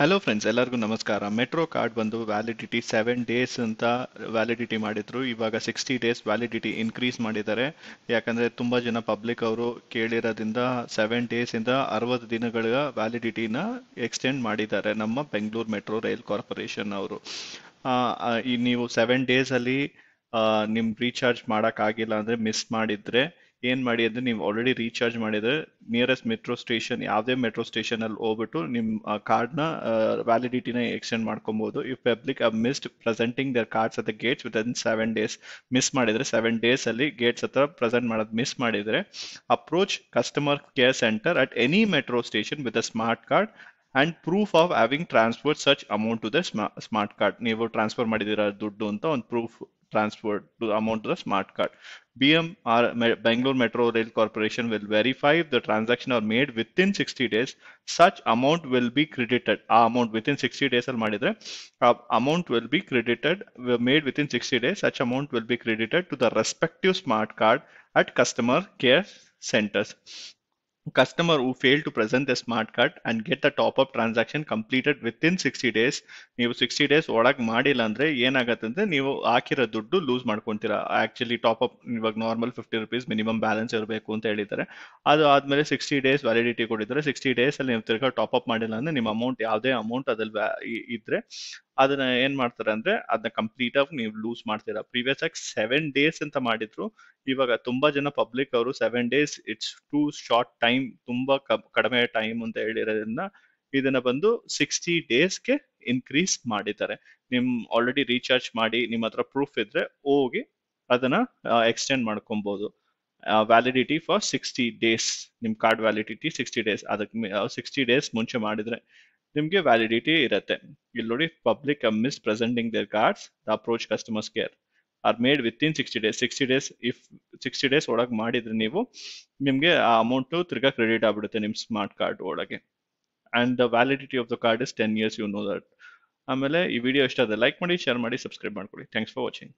Hello friends ಎಲ್ಲರಿಗೂ ನಮಸ್ಕಾರ metro card ಬಂದು ವ್ಯಾಲಿಡಿಟಿ ಸೆವೆನ್ ಡೇಸ್ ಅಂತ ವ್ಯಾಲಿಡಿಟಿ ಮಾಡಿದ್ರು ಇವಾಗ ಸಿಕ್ಸ್ಟಿ ಡೇಸ್ ವ್ಯಾಲಿಡಿಟಿ ಇನ್ಕ್ರೀಸ್ ಮಾಡಿದ್ದಾರೆ ಯಾಕಂದರೆ ತುಂಬ ಜನ ಪಬ್ಲಿಕ್ ಅವರು ಕೇಳಿರೋದ್ರಿಂದ ಸೆವೆನ್ ಡೇಸಿಂದ ಅರವತ್ತು ದಿನಗಳ ವ್ಯಾಲಿಡಿಟಿನ ಎಕ್ಸ್ಟೆಂಡ್ ಮಾಡಿದ್ದಾರೆ ನಮ್ಮ ಬೆಂಗಳೂರು ಮೆಟ್ರೋ ರೈಲ್ ಕಾರ್ಪೊರೇಷನ್ ಅವರು ಈ ನೀವು ಸೆವೆನ್ ಡೇಸಲ್ಲಿ ನಿಮ್ಮ ರೀಚಾರ್ಜ್ ಮಾಡೋಕ್ಕಾಗಿಲ್ಲ ಅಂದರೆ ಮಿಸ್ ಮಾಡಿದರೆ ಏನ್ ಮಾಡಿ ಅಂದ್ರೆ ನೀವು ಆಲ್ರೆಡಿ ರೀಚಾರ್ಜ್ ಮಾಡಿದ್ರೆ ನಿಯರೆಸ್ಟ್ ಮೆಟ್ರೋ ಸ್ಟೇಷನ್ ಯಾವುದೇ ಮೆಟ್ರೋ ಸ್ಟೇಷನ್ ಅಲ್ಲಿ ಹೋಗ್ಬಿಟ್ಟು ನಿಮ್ಮ ನ ವ್ಯಾಲಿಡಿಟಿನ ಎಕ್ಸ್ಟೆಂಡ್ ಮಾಡ್ಕೊಬಹುದು if public uh missed presenting their cards at gates within seven days miss ಮಾಡಿದ್ರೆ ಸೆವೆನ್ ಅಲ್ಲಿ ಗೇಟ್ಸ್ ಹತ್ರ ಪ್ರೆಸೆಂಟ್ ಮಾಡೋದು ಮಿಸ್ ಮಾಡಿದ್ರೆ approach customer care center at any metro station with a smart card and proof of having transfer such amount to the smart card ನೀವು transfer ಮಾಡಿದಿರ ದುಡ್ಡು ಅಂತ ಒಂದು proof transfer amount to the smart card BMR Bangalore Metro Rail Corporation will verify if the transaction are made within 60 days. Such amount will be credited. Ah, amount within 60 days ಅಲ್ಲಿ amount will be credited made within 60 days. Such amount will be credited to the respective smart card at customer care centers. Customer who failed to present the smart card and get the top up transaction completed within sixty days ನೀವು sixty days ಒಳಗೆ ಮಾಡಿಲ್ಲ ಅಂದ್ರೆ ಏನಾಗತ್ತೆ ಅಂದ್ರೆ ನೀವು ಹಾಕಿರೋ ದುಡ್ಡು lose ಮಾಡ್ಕೊಂತೀರಾ ಆಕ್ಚುಲಿ ಟಾಪ್ ಅಪ್ ಇವಾಗ normal fifty rupees minimum balance ಇರಬೇಕು ಅಂತ ಹೇಳಿದ್ದಾರೆ ಅದು ಆದ್ಮೇಲೆ ಸಿಕ್ಸ್ಟಿ ಡೇಸ್ ವ್ಯಾಲಿಡಿಟಿ ಕೊಟ್ಟಿದ್ದಾರೆ ಸಿಕ್ಸ್ಟಿ ಡೇಸ್ ಅಲ್ಲಿ ನೀವು ತಿರ್ಗಾ ಟಾಪ್ ಅಪ್ ಮಾಡಿಲ್ಲ ಅಂದ್ರೆ ನಿಮ್ಮ ಅಮೌಂಟ್ ಯಾವುದೇ ಅಮೌಂಟ್ ಅದ್ರಲ್ಲಿ ಇದ್ರೆ ಅದನ್ನ ಏನ್ ಮಾಡ್ತಾರೆ ಅಂದ್ರೆ ಅದನ್ನ ಕಂಪ್ಲೀಟ್ ಆಗಿ ನೀವು ಲೂಸ್ ಮಾಡ್ತೀರಾ ಪ್ರೀವಿಯಸ್ ಆಗಿ ಸೆವೆನ್ ಡೇಸ್ ಅಂತ ಮಾಡಿದ್ರು ಇವಾಗ ತುಂಬಾ ಜನ ಪಬ್ಲಿಕ್ ಅವರು seven days it's too short time ತುಂಬಾ ಕಡಿಮೆ ಟೈಮ್ ಅಂತ ಹೇಳಿರೋದ್ರಿಂದ ಇದನ್ನ ಬಂದು ಸಿಕ್ಸ್ಟಿ ಡೇಸ್ಗೆ ಇನ್ಕ್ರೀಸ್ ಮಾಡಿದ್ದಾರೆ ನಿಮ್ ಆಲ್ರೆಡಿ ರೀಚಾರ್ಜ್ ಮಾಡಿ ನಿಮ್ಮ ಹತ್ರ ಪ್ರೂಫ್ ಇದ್ರೆ ಹೋಗಿ ಅದನ್ನ ಎಕ್ಸ್ಟೆಂಡ್ ಮಾಡ್ಕೊಬಹುದು ವ್ಯಾಲಿಡಿಟಿ ಫಾರ್ ಸಿಕ್ಸ್ಟಿ ಡೇಸ್ ನಿಮ್ ಕಾರ್ಡ್ ವ್ಯಾಲಿಡಿಟಿ ಸಿಕ್ಸ್ಟಿ ಡೇಸ್ ಅದಕ್ಕೆ ಸಿಕ್ಸ್ಟಿ ಡೇಸ್ ಮುಂಚೆ ಮಾಡಿದ್ರೆ ನಿಮಗೆ ವ್ಯಾಲಿಡಿಟಿ ಇರುತ್ತೆ ಇಲ್ಲಿ ನೋಡಿ public miss presenting their cards the approach customers care are made within sixty days sixty days if sixty days ಒಳಗೆ ಮಾಡಿದ್ರೆ ನೀವು ನಿಮಗೆ ಆ ಅಮೌಂಟು ತಿರ್ಗಾ ಕ್ರೆಡಿಟ್ ಆಗ್ಬಿಡುತ್ತೆ ನಿಮ್ಮ ಸ್ಮಾರ್ಟ್ ಕಾರ್ಡ್ ಒಳಗೆ and the validity of the card is ten years you know that ಆಮೇಲೆ ಈ ವಿಡಿಯೋ ಇಷ್ಟ ಆದರೆ ಲೈಕ್ ಮಾಡಿ ಶೇರ್ ಮಾಡಿ ಸಬ್ಸ್ಕ್ರೈಬ್ ಮಾಡ್ಕೊಳ್ಳಿ ಥ್ಯಾಂಕ್ಸ್ ಫಾರ್ ವಾಚಿಂಗ್